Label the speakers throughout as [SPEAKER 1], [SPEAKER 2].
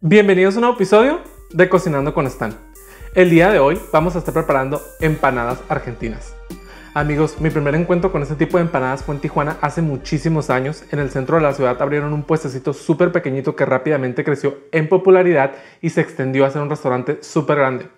[SPEAKER 1] Bienvenidos a un nuevo episodio de Cocinando con Stan. El día de hoy vamos a estar preparando empanadas argentinas. Amigos, mi primer encuentro con este tipo de empanadas fue en Tijuana hace muchísimos años. En el centro de la ciudad abrieron un puestecito súper pequeñito que rápidamente creció en popularidad y se extendió a ser un restaurante súper grande.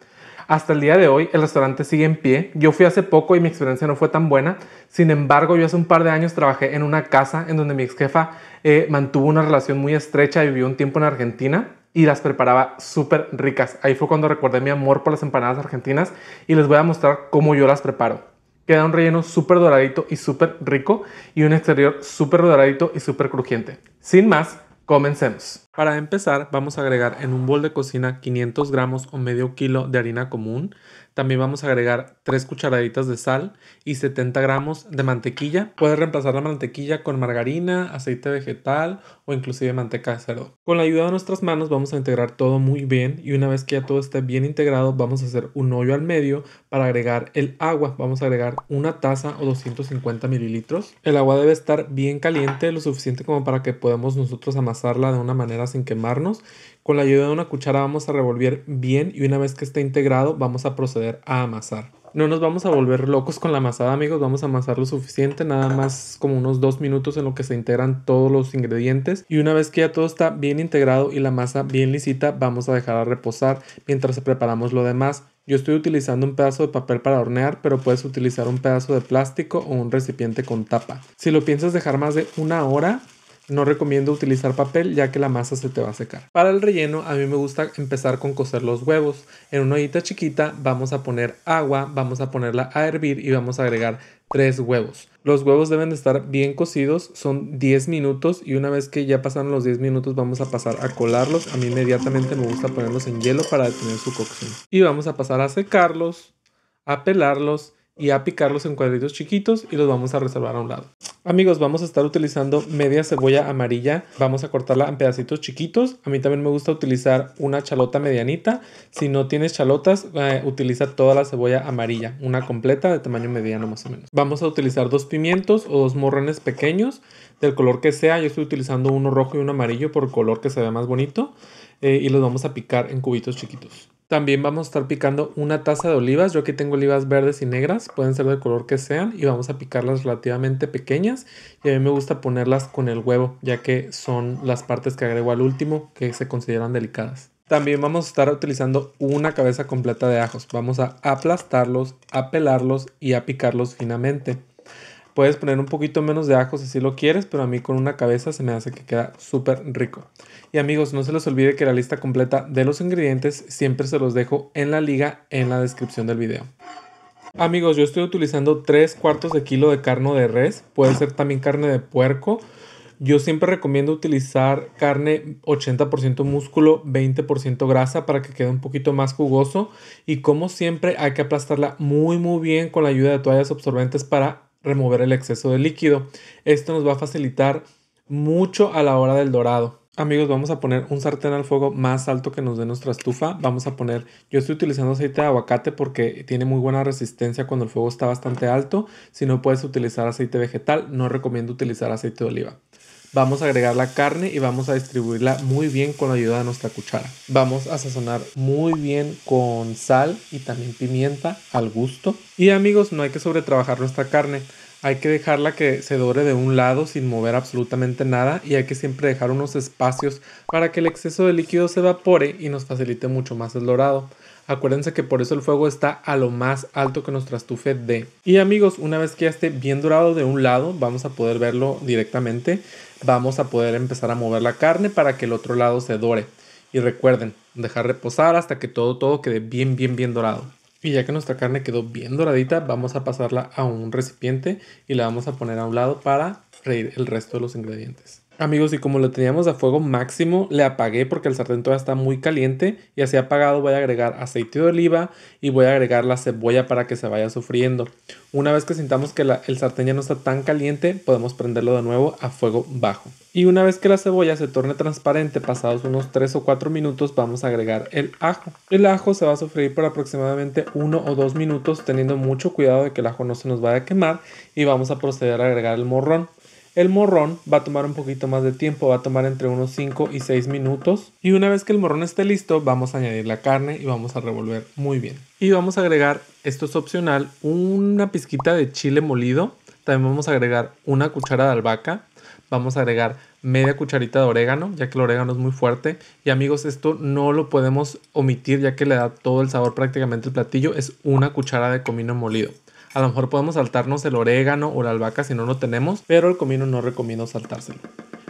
[SPEAKER 1] Hasta el día de hoy el restaurante sigue en pie. Yo fui hace poco y mi experiencia no fue tan buena. Sin embargo, yo hace un par de años trabajé en una casa en donde mi ex jefa eh, mantuvo una relación muy estrecha y vivió un tiempo en Argentina y las preparaba súper ricas. Ahí fue cuando recordé mi amor por las empanadas argentinas y les voy a mostrar cómo yo las preparo. Queda un relleno súper doradito y súper rico y un exterior súper doradito y súper crujiente. Sin más, comencemos. Para empezar, vamos a agregar en un bol de cocina 500 gramos o medio kilo de harina común. También vamos a agregar 3 cucharaditas de sal y 70 gramos de mantequilla. Puedes reemplazar la mantequilla con margarina, aceite vegetal o inclusive manteca de cerdo. Con la ayuda de nuestras manos vamos a integrar todo muy bien y una vez que ya todo esté bien integrado vamos a hacer un hoyo al medio para agregar el agua. Vamos a agregar una taza o 250 mililitros. El agua debe estar bien caliente, lo suficiente como para que podamos nosotros amasarla de una manera sin quemarnos. Con la ayuda de una cuchara vamos a revolver bien y una vez que esté integrado vamos a proceder a amasar. No nos vamos a volver locos con la amasada amigos, vamos a amasar lo suficiente, nada más como unos dos minutos en lo que se integran todos los ingredientes y una vez que ya todo está bien integrado y la masa bien lisita vamos a dejar a reposar mientras preparamos lo demás. Yo estoy utilizando un pedazo de papel para hornear, pero puedes utilizar un pedazo de plástico o un recipiente con tapa. Si lo piensas dejar más de una hora, no recomiendo utilizar papel ya que la masa se te va a secar. Para el relleno a mí me gusta empezar con cocer los huevos. En una ollita chiquita vamos a poner agua, vamos a ponerla a hervir y vamos a agregar tres huevos. Los huevos deben estar bien cocidos, son 10 minutos y una vez que ya pasaron los 10 minutos vamos a pasar a colarlos. A mí inmediatamente me gusta ponerlos en hielo para detener su cocción. Y vamos a pasar a secarlos, a pelarlos y a picarlos en cuadritos chiquitos y los vamos a reservar a un lado. Amigos, vamos a estar utilizando media cebolla amarilla. Vamos a cortarla en pedacitos chiquitos. A mí también me gusta utilizar una chalota medianita. Si no tienes chalotas, eh, utiliza toda la cebolla amarilla, una completa de tamaño mediano más o menos. Vamos a utilizar dos pimientos o dos morrones pequeños del color que sea. Yo estoy utilizando uno rojo y uno amarillo por color que se vea más bonito. Eh, y los vamos a picar en cubitos chiquitos. También vamos a estar picando una taza de olivas. Yo aquí tengo olivas verdes y negras, pueden ser del color que sean y vamos a picarlas relativamente pequeñas. Y a mí me gusta ponerlas con el huevo, ya que son las partes que agrego al último que se consideran delicadas. También vamos a estar utilizando una cabeza completa de ajos. Vamos a aplastarlos, a pelarlos y a picarlos finamente. Puedes poner un poquito menos de ajo si lo quieres, pero a mí con una cabeza se me hace que queda súper rico. Y amigos, no se les olvide que la lista completa de los ingredientes siempre se los dejo en la liga en la descripción del video. Amigos, yo estoy utilizando 3 cuartos de kilo de carne de res, puede ser también carne de puerco. Yo siempre recomiendo utilizar carne 80% músculo, 20% grasa para que quede un poquito más jugoso. Y como siempre hay que aplastarla muy muy bien con la ayuda de toallas absorbentes para remover el exceso de líquido. Esto nos va a facilitar mucho a la hora del dorado. Amigos, vamos a poner un sartén al fuego más alto que nos dé nuestra estufa. Vamos a poner, yo estoy utilizando aceite de aguacate porque tiene muy buena resistencia cuando el fuego está bastante alto. Si no puedes utilizar aceite vegetal, no recomiendo utilizar aceite de oliva. Vamos a agregar la carne y vamos a distribuirla muy bien con la ayuda de nuestra cuchara. Vamos a sazonar muy bien con sal y también pimienta al gusto. Y amigos, no hay que sobretrabajar nuestra carne. Hay que dejarla que se dore de un lado sin mover absolutamente nada y hay que siempre dejar unos espacios para que el exceso de líquido se evapore y nos facilite mucho más el dorado. Acuérdense que por eso el fuego está a lo más alto que nuestra estufa dé. Y amigos, una vez que ya esté bien dorado de un lado, vamos a poder verlo directamente vamos a poder empezar a mover la carne para que el otro lado se dore. Y recuerden, dejar reposar hasta que todo, todo quede bien, bien, bien dorado. Y ya que nuestra carne quedó bien doradita, vamos a pasarla a un recipiente y la vamos a poner a un lado para freír el resto de los ingredientes. Amigos, y como lo teníamos a fuego máximo, le apagué porque el sartén todavía está muy caliente y así apagado voy a agregar aceite de oliva y voy a agregar la cebolla para que se vaya sufriendo. Una vez que sintamos que el sartén ya no está tan caliente, podemos prenderlo de nuevo a fuego bajo. Y una vez que la cebolla se torne transparente, pasados unos 3 o 4 minutos, vamos a agregar el ajo. El ajo se va a sufrir por aproximadamente 1 o 2 minutos, teniendo mucho cuidado de que el ajo no se nos vaya a quemar y vamos a proceder a agregar el morrón. El morrón va a tomar un poquito más de tiempo, va a tomar entre unos 5 y 6 minutos. Y una vez que el morrón esté listo, vamos a añadir la carne y vamos a revolver muy bien. Y vamos a agregar, esto es opcional, una pizquita de chile molido. También vamos a agregar una cuchara de albahaca. Vamos a agregar media cucharita de orégano, ya que el orégano es muy fuerte. Y amigos, esto no lo podemos omitir ya que le da todo el sabor prácticamente al platillo. Es una cuchara de comino molido. A lo mejor podemos saltarnos el orégano o la albahaca si no lo tenemos, pero el comino no recomiendo saltárselo.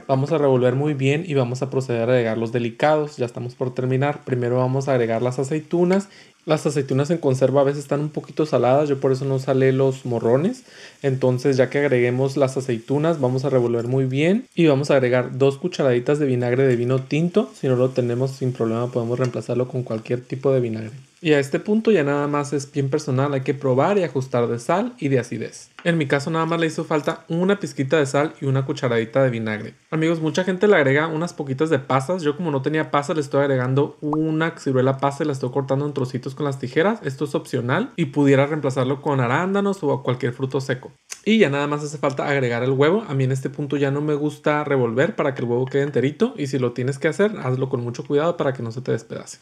[SPEAKER 1] Vamos a revolver muy bien y vamos a proceder a agregar los delicados. Ya estamos por terminar. Primero vamos a agregar las aceitunas. Las aceitunas en conserva a veces están un poquito saladas, yo por eso no salé los morrones. Entonces ya que agreguemos las aceitunas vamos a revolver muy bien y vamos a agregar dos cucharaditas de vinagre de vino tinto. Si no lo tenemos sin problema podemos reemplazarlo con cualquier tipo de vinagre. Y a este punto ya nada más es bien personal, hay que probar y ajustar de sal y de acidez. En mi caso nada más le hizo falta una pizquita de sal y una cucharadita de vinagre. Amigos, mucha gente le agrega unas poquitas de pasas, yo como no tenía pasas le estoy agregando una ciruela pasa y la estoy cortando en trocitos con las tijeras, esto es opcional y pudiera reemplazarlo con arándanos o cualquier fruto seco. Y ya nada más hace falta agregar el huevo. A mí en este punto ya no me gusta revolver para que el huevo quede enterito. Y si lo tienes que hacer, hazlo con mucho cuidado para que no se te despedace.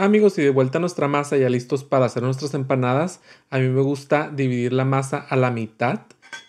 [SPEAKER 1] Amigos, y de vuelta nuestra masa, ya listos para hacer nuestras empanadas. A mí me gusta dividir la masa a la mitad.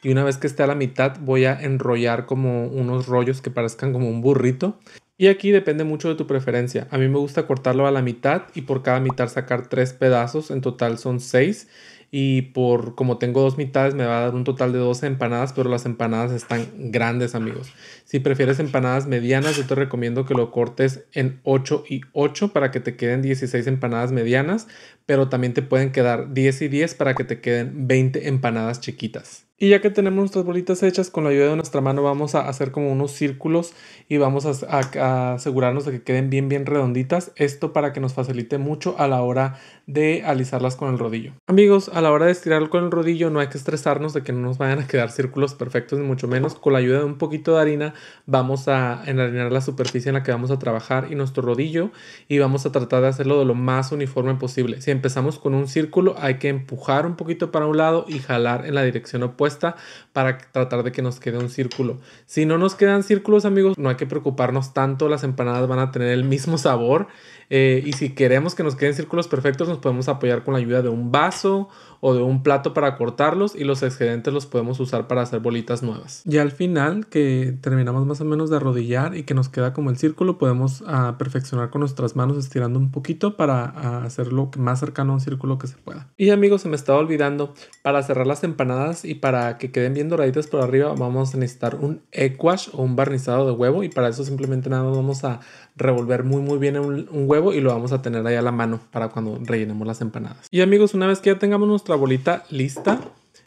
[SPEAKER 1] Y una vez que esté a la mitad, voy a enrollar como unos rollos que parezcan como un burrito. Y aquí depende mucho de tu preferencia. A mí me gusta cortarlo a la mitad y por cada mitad sacar tres pedazos. En total son seis y por como tengo dos mitades me va a dar un total de 12 empanadas, pero las empanadas están grandes amigos. Si prefieres empanadas medianas, yo te recomiendo que lo cortes en 8 y 8 para que te queden 16 empanadas medianas, pero también te pueden quedar 10 y 10 para que te queden 20 empanadas chiquitas. Y ya que tenemos nuestras bolitas hechas, con la ayuda de nuestra mano vamos a hacer como unos círculos y vamos a, asegurarnos de que queden bien bien redonditas. Esto para que nos facilite mucho a la hora de alisarlas con el rodillo. Amigos, a la hora de estirar con el rodillo no hay que estresarnos de que no nos vayan a quedar círculos perfectos, ni mucho menos. Con la ayuda de un poquito de harina vamos a enharinar la superficie en la que vamos a trabajar y nuestro rodillo y vamos a tratar de hacerlo de lo más uniforme posible empezamos con un círculo, hay que empujar un poquito para un lado y jalar en la dirección opuesta para tratar de que nos quede un círculo. Si no nos quedan círculos, amigos, no hay que preocuparnos tanto, las empanadas van a tener el mismo sabor eh, y si queremos que nos queden círculos perfectos, nos podemos apoyar con la ayuda de un vaso o de un plato para cortarlos y los excedentes los podemos usar para hacer bolitas nuevas. Y al final, que terminamos más o menos de arrodillar y que nos queda como el círculo, podemos ah, perfeccionar con nuestras manos estirando un poquito para ah, hacerlo más cercano a un círculo que se pueda. Y amigos, se me estaba olvidando, para cerrar las empanadas y para que queden bien doraditas por arriba, vamos a necesitar un egg wash o un barnizado de huevo y para eso simplemente nada vamos a revolver muy muy bien un huevo y lo vamos a tener ahí a la mano para cuando rellenemos las empanadas. Y amigos, una vez que ya tengamos nuestra bolita lista,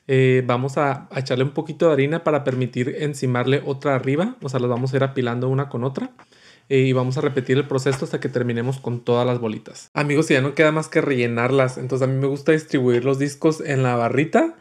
[SPEAKER 1] eh, vamos a, echarle un poquito de harina para permitir encimarle otra arriba. O sea, las vamos a ir apilando una con otra. Eh, y vamos a repetir el proceso hasta que terminemos con todas las bolitas. Amigos, ya no queda más que rellenarlas. Entonces a mí me gusta distribuir los discos en la barrita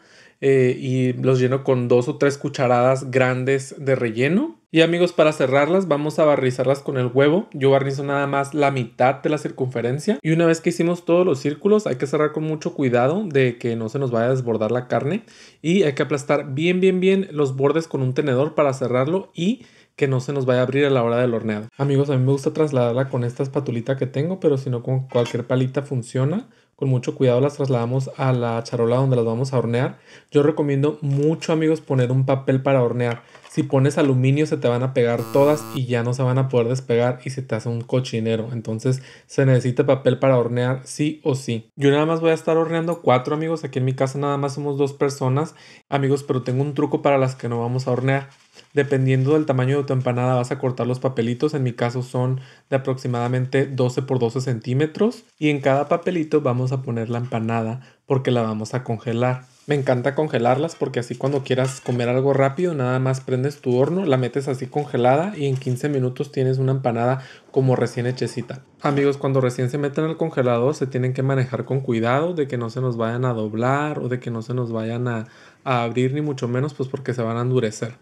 [SPEAKER 1] eh, y los lleno con dos o tres cucharadas grandes de relleno. Y amigos, para cerrarlas vamos a barnizarlas con el huevo. Yo barnizo nada más la mitad de la circunferencia. Y una vez que hicimos todos los círculos, hay que cerrar con mucho cuidado de que no se nos vaya a desbordar la carne. Y hay que aplastar bien, bien, bien los bordes con un tenedor para cerrarlo y que no se nos vaya a abrir a la hora del horneado. Amigos, a mí me gusta trasladarla con esta espatulita que tengo, pero si no con cualquier palita funciona con mucho cuidado las trasladamos a la charola donde las vamos a hornear. Yo recomiendo mucho amigos poner un papel para hornear. Si pones aluminio se te van a pegar todas y ya no se van a poder despegar y se te hace un cochinero. Entonces se necesita papel para hornear sí o sí. Yo nada más voy a estar horneando cuatro amigos. Aquí en mi casa nada más somos dos personas. Amigos, pero tengo un truco para las que no vamos a hornear. Dependiendo del tamaño de tu empanada vas a cortar los papelitos. En mi caso son de aproximadamente 12 por 12 centímetros. Y en cada papelito vamos a poner la empanada porque la vamos a congelar. Me encanta congelarlas porque así cuando quieras comer algo rápido, nada más prendes tu horno, la metes así congelada y en 15 minutos tienes una empanada como recién hechecita. Amigos, cuando recién se meten al congelador se tienen que manejar con cuidado de que no se nos vayan a doblar o de que no se nos vayan a, a abrir ni mucho menos pues porque se van a endurecer.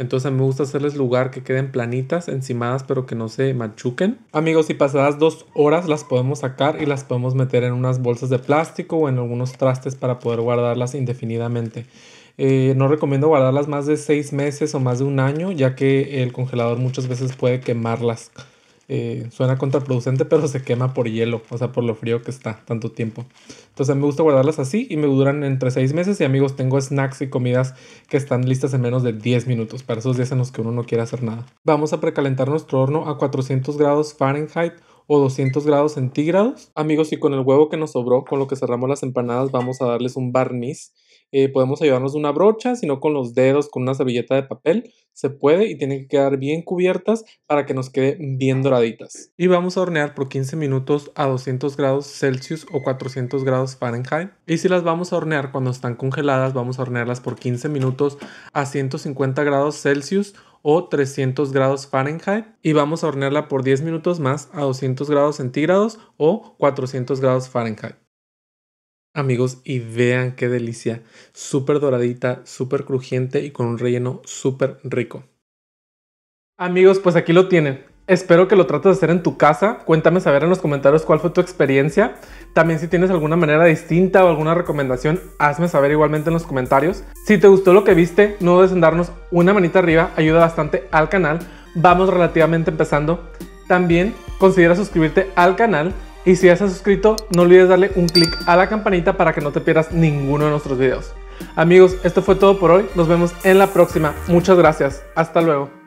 [SPEAKER 1] Entonces me gusta hacerles lugar que queden planitas, encimadas, pero que no se machuquen. Amigos, y pasadas dos horas las podemos sacar y las podemos meter en unas bolsas de plástico o en algunos trastes para poder guardarlas indefinidamente. Eh, no recomiendo guardarlas más de seis meses o más de un año, ya que el congelador muchas veces puede quemarlas. Eh, suena contraproducente, pero se quema por hielo, o sea, por lo frío que está tanto tiempo. Entonces me gusta guardarlas así y me duran entre 6 meses. Y amigos, tengo snacks y comidas que están listas en menos de 10 minutos, para esos días en los que uno no quiere hacer nada. Vamos a precalentar nuestro horno a 400 grados Fahrenheit o 200 grados centígrados. Amigos, y con el huevo que nos sobró, con lo que cerramos las empanadas, vamos a darles un barniz. Eh, podemos ayudarnos de una brocha, sino con los dedos, con una servilleta de papel, se puede y tienen que quedar bien cubiertas para que nos quede bien doraditas. Y vamos a hornear por 15 minutos a 200 grados Celsius o 400 grados Fahrenheit. Y si las vamos a hornear cuando están congeladas, vamos a hornearlas por 15 minutos a 150 grados Celsius o 300 grados Fahrenheit y vamos a hornearla por 10 minutos más a 200 grados centígrados o 400 grados Fahrenheit. Amigos, y vean qué delicia, súper doradita, súper crujiente y con un relleno súper rico. Amigos, pues aquí lo tienen. Espero que lo trates de hacer en tu casa. Cuéntame saber en los comentarios cuál fue tu experiencia. También si tienes alguna manera distinta o alguna recomendación, hazme saber igualmente en los comentarios. Si te gustó lo que viste, no dudes en darnos una manita arriba, ayuda bastante al canal. Vamos relativamente empezando. También considera suscribirte al canal y si ya estás suscrito, no olvides darle un clic a la campanita para que no te pierdas ninguno de nuestros videos. Amigos, esto fue todo por hoy. Nos vemos en la próxima. Muchas gracias. Hasta luego.